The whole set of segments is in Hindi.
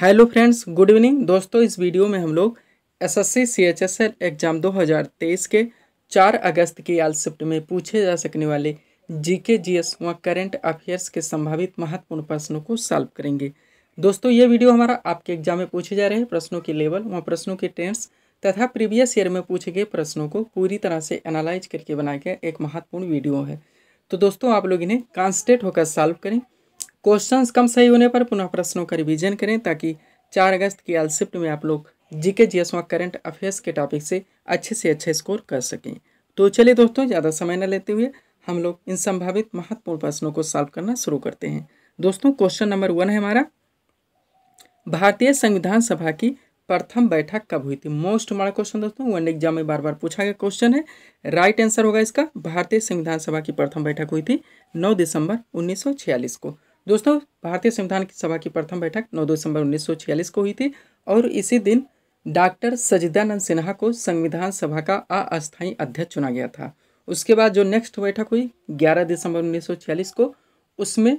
हेलो फ्रेंड्स गुड इवनिंग दोस्तों इस वीडियो में हम लोग एसएससी सीएचएसएल एग्ज़ाम 2023 के 4 अगस्त की आल शिफ्ट में पूछे जा सकने वाले जीके जीएस व करेंट अफेयर्स के संभावित महत्वपूर्ण प्रश्नों को सॉल्व करेंगे दोस्तों ये वीडियो हमारा आपके एग्जाम में पूछे जा रहे हैं प्रश्नों के लेवल व प्रश्नों के ट्रेंड्स तथा प्रीवियस ईयर में पूछे गए प्रश्नों को पूरी तरह से एनालाइज करके बनाया गया एक महत्वपूर्ण वीडियो है तो दोस्तों आप लोग इन्हें कॉन्सटेट होकर सॉल्व करें क्वेश्चंस कम सही होने पर पुनः प्रश्नों का रिवीजन करें ताकि चार अगस्त की एल शिफ्ट में आप लोग जीके जीएस व करंट अफेयर्स के टॉपिक से अच्छे से अच्छे स्कोर कर सकें तो चलिए दोस्तों ज़्यादा समय न लेते हुए हम लोग इन संभावित महत्वपूर्ण प्रश्नों को सॉल्व करना शुरू करते हैं दोस्तों क्वेश्चन नंबर वन है हमारा भारतीय संविधान सभा की प्रथम बैठक कब हुई थी मोस्ट हमारा क्वेश्चन दोस्तों वन एग्जाम में बार बार पूछा गया क्वेश्चन है राइट आंसर होगा इसका भारतीय संविधान सभा की प्रथम बैठक हुई थी 9 दिसंबर 1946 को दोस्तों भारतीय संविधान की सभा की प्रथम बैठक 9 दिसंबर 1946 को हुई थी और इसी दिन डॉक्टर सजिदानंद सिन्हा को संविधान सभा का अस्थायी अध्यक्ष चुना गया था उसके बाद जो नेक्स्ट बैठक हुई 11 दिसंबर 1946 को उसमें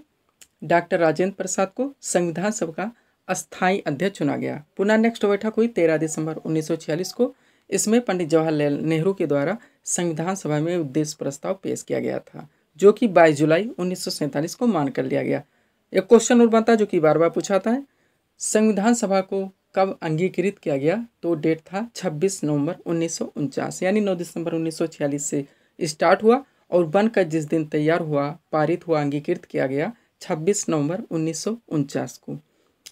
डॉक्टर राजेंद्र प्रसाद को संविधान सभा का अस्थायी अध्यक्ष चुना गया पुनः नेक्स्ट बैठक हुई 13 दिसंबर 1946 को इसमें पंडित जवाहरलाल नेहरू के द्वारा संविधान सभा में उद्देश्य प्रस्ताव पेश किया गया था जो कि 22 जुलाई उन्नीस को मान कर लिया गया एक क्वेश्चन और बनता है जो कि बार बार पूछा जाता है संविधान सभा को कब अंगीकृत किया गया तो डेट था 26 नवंबर उन्नीस यानी 9 दिसंबर 1946 से स्टार्ट हुआ और बनकर जिस दिन तैयार हुआ पारित हुआ अंगीकृत किया गया 26 नवंबर उन्नीस को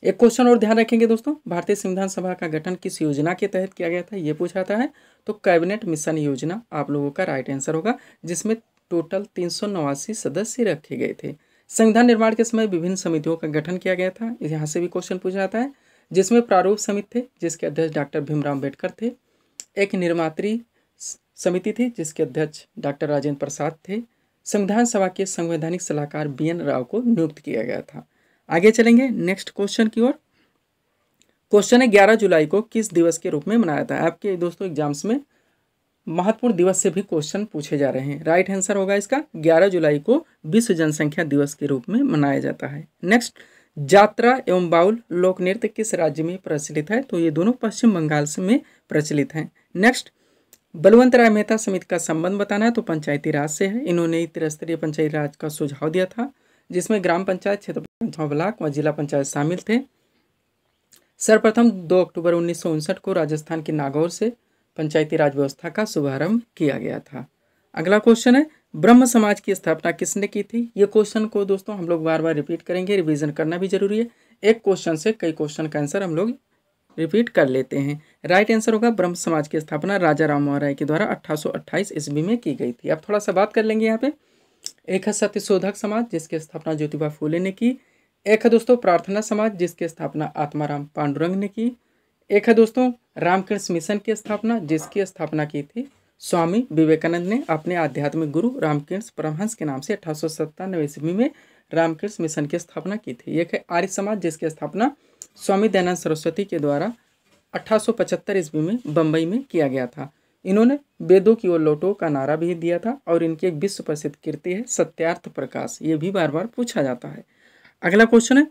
एक क्वेश्चन और ध्यान रखेंगे दोस्तों भारतीय संविधान सभा का गठन किस योजना के तहत किया गया था ये पूछा जाता है तो कैबिनेट मिशन योजना आप लोगों का राइट आंसर होगा जिसमें टोटल तीन सौ नवासी सदस्य रखे गए थे संविधान निर्माण के समय विभिन्न समितियों का गठन किया गया था यहाँ से भी क्वेश्चन पूछा जाता है जिसमें प्रारूप समिति थे जिसके अध्यक्ष डॉक्टर भीमराव अम्बेडकर थे एक निर्मात्री समिति थी जिसके अध्यक्ष डॉक्टर राजेंद्र प्रसाद थे संविधान सभा के संवैधानिक सलाहकार बी एन राव को नियुक्त किया गया था आगे चलेंगे नेक्स्ट क्वेश्चन की ओर क्वेश्चन है ग्यारह जुलाई को किस दिवस के रूप में मनाया था आपके दोस्तों एग्जाम्स में महत्वपूर्ण दिवस से भी क्वेश्चन पूछे जा रहे हैं राइट आंसर होगा इसका 11 जुलाई को विश्व जनसंख्या दिवस के रूप में मनाया जाता है नेक्स्ट जात्रा एवं बाउल लोक नृत्य किस राज्य में प्रचलित है तो ये दोनों पश्चिम बंगाल से में प्रचलित हैं नेक्स्ट बलवंत राय मेहता समिति का संबंध बताना है तो पंचायती राज से है इन्होंने त्रिस्तरीय पंचायती राज का सुझाव दिया था जिसमें ग्राम पंचायत क्षेत्र पंचायत ब्लॉक व जिला पंचायत शामिल थे सर्वप्रथम दो अक्टूबर उन्नीस को राजस्थान के नागौर से पंचायती राज व्यवस्था का शुभारंभ किया गया था अगला क्वेश्चन है ब्रह्म समाज की स्थापना किसने की थी ये क्वेश्चन को दोस्तों हम लोग बार बार रिपीट करेंगे रिवीजन करना भी जरूरी है एक क्वेश्चन से कई क्वेश्चन का आंसर हम लोग रिपीट कर लेते हैं राइट आंसर होगा ब्रह्म समाज की स्थापना राजा राम मोहन राय के द्वारा 1828 ईस्वी में की गई थी अब थोड़ा सा बात कर लेंगे यहाँ पे एक है सत्यशोधक समाज जिसकी स्थापना ज्योतिबा फूले ने की एक है दोस्तों प्रार्थना समाज जिसकी स्थापना आत्माराम पांडुरंग ने की एक है दोस्तों रामकृष्ण मिशन की स्थापना जिसकी स्थापना की थी स्वामी विवेकानंद ने अपने आध्यात्मिक गुरु रामकृष्ण परमहंस के नाम से अठारह सौ सत्तानवे ईस्वी में रामकृष्ण मिशन की स्थापना की थी एक है आर्य समाज जिसकी स्थापना स्वामी दयानंद सरस्वती के द्वारा अठारह सौ पचहत्तर ईस्वी में बम्बई में किया गया था इन्होंने वेदों की ओर लोटो का नारा भी दिया था और इनकी एक विश्व प्रसिद्ध कृति है सत्यार्थ प्रकाश ये भी बार बार पूछा जाता है अगला क्वेश्चन है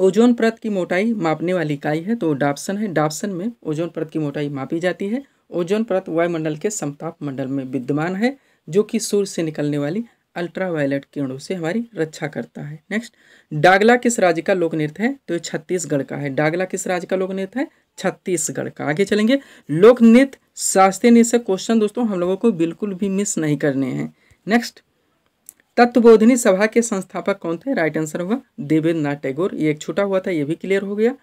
ओजोन परत की मोटाई मापने वाली इकाई है तो डाप्सन है डाप्सन में ओजोन परत की मोटाई मापी जाती है ओजोन परत वायुमंडल के समताप मंडल में विद्यमान है जो कि सूर्य से निकलने वाली अल्ट्रावायलेट किरणों से हमारी रक्षा करता है नेक्स्ट डागला किस राज्य का लोक नृत्य है तो ये छत्तीसगढ़ का है डागला किस राज्य का लोक नृत्य है छत्तीसगढ़ का आगे चलेंगे लोक नृत्य शास्त्रीय नृत्य क्वेश्चन दोस्तों हम लोगों को बिल्कुल भी मिस नहीं करने हैं नेक्स्ट तत्वबोधिनी सभा के संस्थापक कौन थे राइट आंसर होगा देवेंद्र नाथ टैगोर ये एक छोटा हुआ था ये भी क्लियर हो गया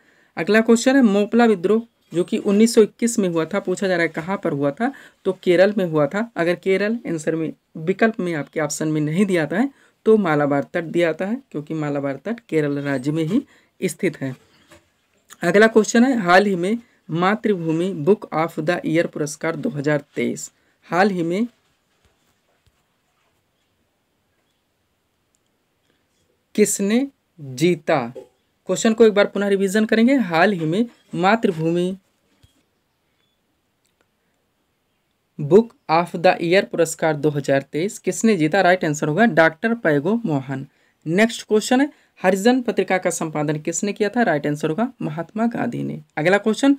अगला क्वेश्चन है मोपला विद्रोह जो कि 1921 में हुआ था पूछा जा रहा है कहाँ पर हुआ था तो केरल में हुआ था अगर केरल आंसर में विकल्प में आपके ऑप्शन में नहीं दिया था है तो मालाबार तट दिया आता है क्योंकि मालाबार तट केरल राज्य में ही स्थित है अगला क्वेश्चन है हाल ही में मातृभूमि बुक ऑफ द ईयर पुरस्कार 2023 हाल ही में किसने जीता क्वेश्चन को एक बार पुनः रिवीजन करेंगे हाल ही में मातृभूमि बुक ऑफ द ईयर पुरस्कार 2023 किसने जीता राइट आंसर होगा डॉक्टर पैगो मोहन नेक्स्ट क्वेश्चन है हरिजन पत्रिका का संपादन किसने किया था राइट आंसर होगा महात्मा गांधी ने अगला क्वेश्चन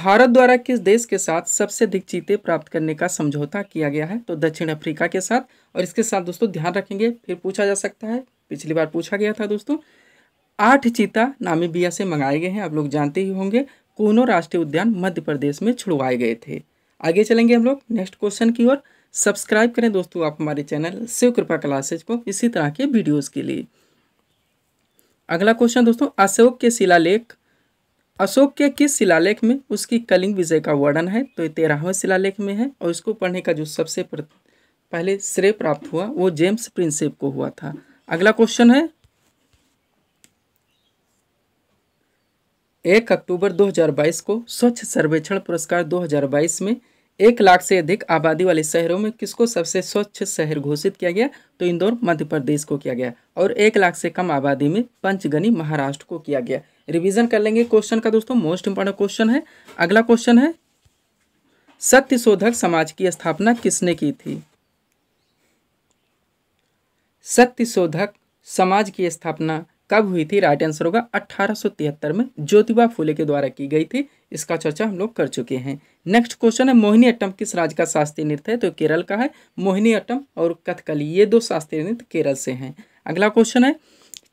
भारत द्वारा किस देश के साथ सबसे अधिक जीते प्राप्त करने का समझौता किया गया है तो दक्षिण अफ्रीका के साथ और इसके साथ दोस्तों ध्यान रखेंगे फिर पूछा जा सकता है पिछली बार पूछा गया था दोस्तों आठ चीता नामीबिया से मंगाए गए हैं आप लोग जानते ही होंगे कोनो राष्ट्रीय उद्यान मध्य प्रदेश में छुड़वाए गए थे आगे चलेंगे हम लोग नेक्स्ट क्वेश्चन की ओर सब्सक्राइब करें दोस्तों आप हमारे चैनल शिव कृपा क्लासेज को इसी तरह के वीडियोस के लिए अगला क्वेश्चन दोस्तों अशोक के शिलालेख अशोक के किस शिलालेख में उसकी कलिंग विजय का वर्णन है तो ये तेरहवें शिलालेख में है और इसको पढ़ने का जो सबसे पहले श्रेय प्राप्त हुआ वो जेम्स प्रिंसेप को हुआ था अगला क्वेश्चन है एक अक्टूबर 2022 को स्वच्छ सर्वेक्षण पुरस्कार 2022 में एक लाख से अधिक आबादी वाले शहरों में किसको सबसे स्वच्छ शहर घोषित किया गया तो इंदौर मध्य प्रदेश को किया गया और एक लाख से कम आबादी में पंचगनी महाराष्ट्र को किया गया रिवीजन कर लेंगे क्वेश्चन का दोस्तों मोस्ट इंपॉर्टेंट क्वेश्चन है अगला क्वेश्चन है सत्य शोधक समाज की स्थापना किसने की थी सत्य शोधक समाज की स्थापना कब हुई थी राइट आंसर होगा 1873 में ज्योतिबा फूले के द्वारा की गई थी इसका चर्चा हम लोग कर चुके हैं नेक्स्ट क्वेश्चन है मोहिनी अट्टम किस राज्य का शास्त्रीय नृत्य है तो केरल का है मोहिनी अट्टम और कथकली ये दो शास्त्रीय नृत्य केरल से हैं अगला क्वेश्चन है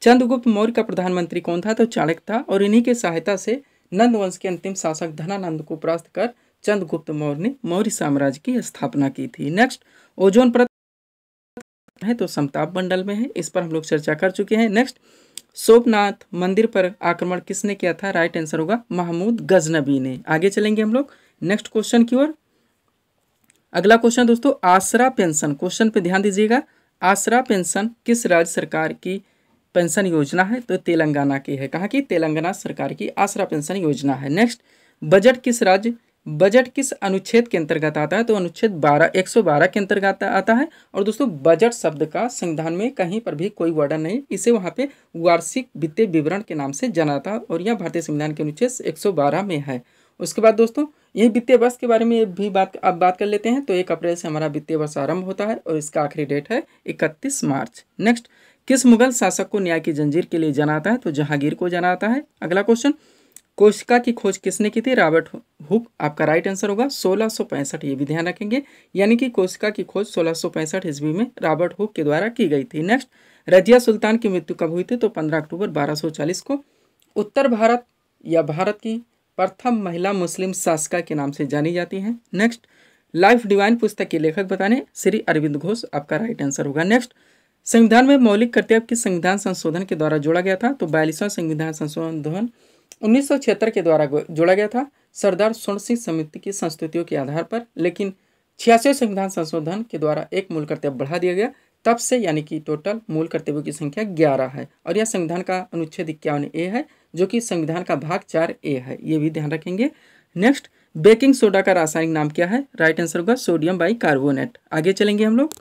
चंद्रगुप्त मौर्य का प्रधानमंत्री कौन था तो चाणक्य था और इन्हीं की सहायता से नंद वंश के अंतिम शासक धनानंद को प्रास्त कर चंद्रगुप्त मौर्य ने मौर्य साम्राज्य की स्थापना की थी नेक्स्ट ओजोन है तो समताप मंडल में है इस पर हम लोग चर्चा कर चुके हैं नेक्स्ट सोमनाथ मंदिर पर आक्रमण किसने किया था राइट आंसर होगा महमूद गजनबी ने आगे चलेंगे हम लोग नेक्स्ट क्वेश्चन की ओर अगला क्वेश्चन दोस्तों आसरा पेंशन क्वेश्चन पे ध्यान दीजिएगा आसरा पेंशन किस राज्य सरकार की पेंशन योजना है तो तेलंगाना की है कहाँ की तेलंगाना सरकार की आसरा पेंशन योजना है नेक्स्ट बजट किस राज्य बजट किस अनुच्छेद के अंतर्गत आता है तो अनुच्छेद 12 112 के अंतर्गत आता है और दोस्तों बजट शब्द का संविधान में कहीं पर भी कोई वर्णन नहीं इसे वहाँ पे वार्षिक वित्तीय विवरण के नाम से जाना है और यह भारतीय संविधान के अनुच्छेद 112 में है उसके बाद दोस्तों यही वित्तीय वर्ष के बारे में भी बात अब बात कर लेते हैं तो एक अप्रैल से हमारा वित्तीय वर्ष आरंभ होता है और इसका आखिरी डेट है इकतीस मार्च नेक्स्ट किस मुगल शासक को न्याय की जंजीर के लिए जाना आता है तो जहांगीर को जाना आता है अगला क्वेश्चन कोशिका की खोज किसने की थी रॉबर्ट हुक आपका राइट आंसर होगा सोलह सौ पैंसठ ये भी ध्यान रखेंगे यानी कि कोशिका की खोज सोलह सौ पैंसठ ईस्वी में रॉबर्ट हुक के द्वारा की गई थी नेक्स्ट रजिया सुल्तान की मृत्यु कब हुई थी तो पंद्रह अक्टूबर बारह सौ चालीस को उत्तर भारत या भारत की प्रथम महिला मुस्लिम शासिका के नाम से जानी जाती हैं नेक्स्ट लाइफ डिवाइन पुस्तक के लेखक बताने श्री अरविंद घोष आपका राइट आंसर होगा नेक्स्ट संविधान में मौलिक कर्तव्य के संविधान संशोधन के द्वारा जोड़ा गया था तो बयालीसवां संविधान संशोधन 1976 के द्वारा जोड़ा गया था सरदार स्वर्ण सिंह समिति की संस्तुतियों के आधार पर लेकिन छियासी संविधान संशोधन के द्वारा एक मूल कर्तव्य बढ़ा दिया गया तब से यानी कि टोटल मूल कर्तव्यों की संख्या ग्यारह है और यह संविधान का अनुच्छेद इक्यावन ए है जो कि संविधान का भाग चार ए है ये भी ध्यान रखेंगे नेक्स्ट बेकिंग सोडा का रासायनिक नाम क्या है राइट आंसर होगा सोडियम बाई कार्बोनेट आगे चलेंगे हम लोग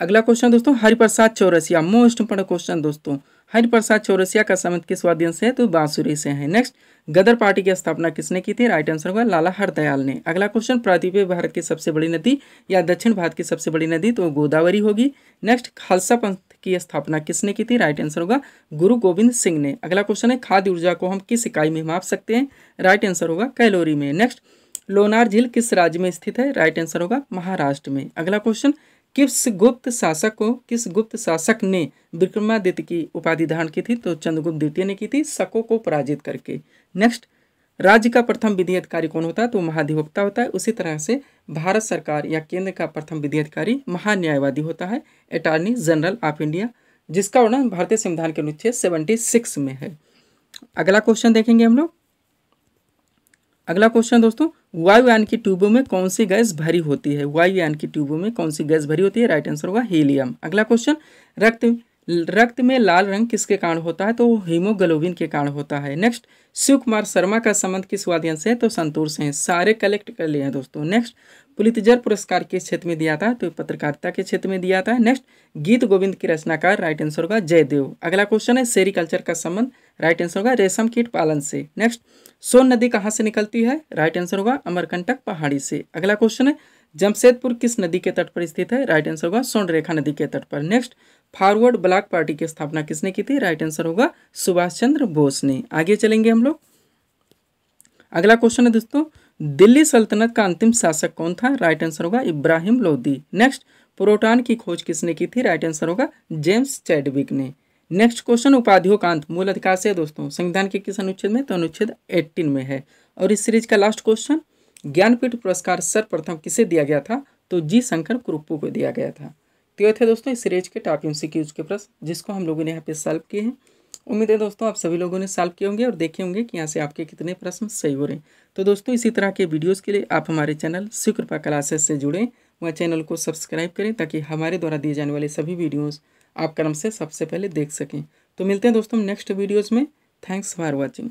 अगला क्वेश्चन दोस्तों Hariprasad Chaurasia most important question दोस्तों हरिप्रसाद चौरसिया का संबंध किस वाद्यंत्र से है तो बांसुरी से है नेक्स्ट गदर पार्टी की स्थापना किसने की थी राइट आंसर होगा लाला हरदयाल ने अगला क्वेश्चन प्रादीप भारत की सबसे बड़ी नदी या दक्षिण भारत की सबसे बड़ी नदी तो गोदावरी होगी नेक्स्ट खालसा पंथ की स्थापना किसने की थी राइट आंसर होगा गुरु गोविंद सिंह ने अगला क्वेश्चन है खाद्य ऊर्जा को हम किस इकाई में माप सकते हैं राइट आंसर होगा कैलोरी में नेक्स्ट लोनार झील किस राज्य में स्थित है राइट आंसर होगा महाराष्ट्र में अगला क्वेश्चन किस गुप्त शासक को किस गुप्त शासक ने विक्रमादित्य की उपाधि धारण की थी तो चंद्रगुप्त द्वितीय ने की थी शकों को पराजित करके नेक्स्ट राज्य का प्रथम विधि अधिकारी कौन होता है तो महाधिवक्ता होता है उसी तरह से भारत सरकार या केंद्र का प्रथम विधि अधिकारी महान्यायवादी होता है अटॉर्नी जनरल ऑफ इंडिया जिसका वर्णन भारतीय संविधान के अनुच्छेद सेवेंटी सिक्स में है अगला क्वेश्चन देखेंगे हम लोग अगला क्वेश्चन दोस्तों वायुयान की ट्यूबों में कौन सी गैस भरी होती है वायुयान की ट्यूबों में कौन सी गैस भरी होती है राइट आंसर होगा हीलियम अगला क्वेश्चन रक्त रक्त में लाल रंग किसके कारण होता है तो हीमोग्लोबिन के कारण होता है नेक्स्ट शिव कुमार शर्मा का संबंध किस वाद्यंश है तो संतूर से है सारे कलेक्ट कर लिए हैं दोस्तों नेक्स्ट पुलितजर पुरस्कार किस क्षेत्र में दिया था तो पत्रकारिता के क्षेत्र में दिया था नेक्स्ट गीत गोविंद की रचनाकार राइट आंसर होगा जयदेव अगला क्वेश्चन है सेरिकल्चर का संबंध राइट आंसर होगा रेशम कीट पालन से नेक्स्ट सोन नदी कहाँ से निकलती है राइट आंसर होगा अमरकंटक पहाड़ी से अगला क्वेश्चन है जमशेदपुर किस नदी के तट पर स्थित है राइट आंसर होगा सोन रेखा नदी के तट पर नेक्स्ट फॉरवर्ड ब्लॉक पार्टी की स्थापना किसने की थी राइट आंसर होगा सुभाष चंद्र बोस ने आगे चलेंगे हम लोग अगला क्वेश्चन है दोस्तों दिल्ली सल्तनत का अंतिम शासक कौन था राइट आंसर होगा इब्राहिम लोदी नेक्स्ट प्रोटॉन की खोज किसने की थी राइट आंसर होगा जेम्स चैडविक ने नेक्स्ट क्वेश्चन उपाधियों का अंत मूल अधिकार से दोस्तों संविधान के किस अनुच्छेद में तो अनुच्छेद 18 में है और इस सीरीज का लास्ट क्वेश्चन ज्ञानपीठ पुरस्कार सर्वप्रथम किसे दिया गया था तो जी शंकर कुरुप्पू को दिया गया था तो ये थे दोस्तों इस सीरीज के टॉप एम के प्रश्न जिसको हम लोगों ने यहाँ पे सॉल्व किए हैं उम्मीद है दोस्तों आप सभी लोगों ने सॉल्व किए होंगे और देखे होंगे कि यहाँ से आपके कितने प्रश्न सही हो रहे हैं तो दोस्तों इसी तरह के वीडियोज़ के लिए आप हमारे चैनल शिव कृपा क्लासेस से जुड़ें वह चैनल को सब्सक्राइब करें ताकि हमारे द्वारा दिए जाने वाले सभी वीडियोज़ आप क्रम से सबसे पहले देख सकें तो मिलते हैं दोस्तों नेक्स्ट वीडियोज़ में थैंक्स फॉर वॉचिंग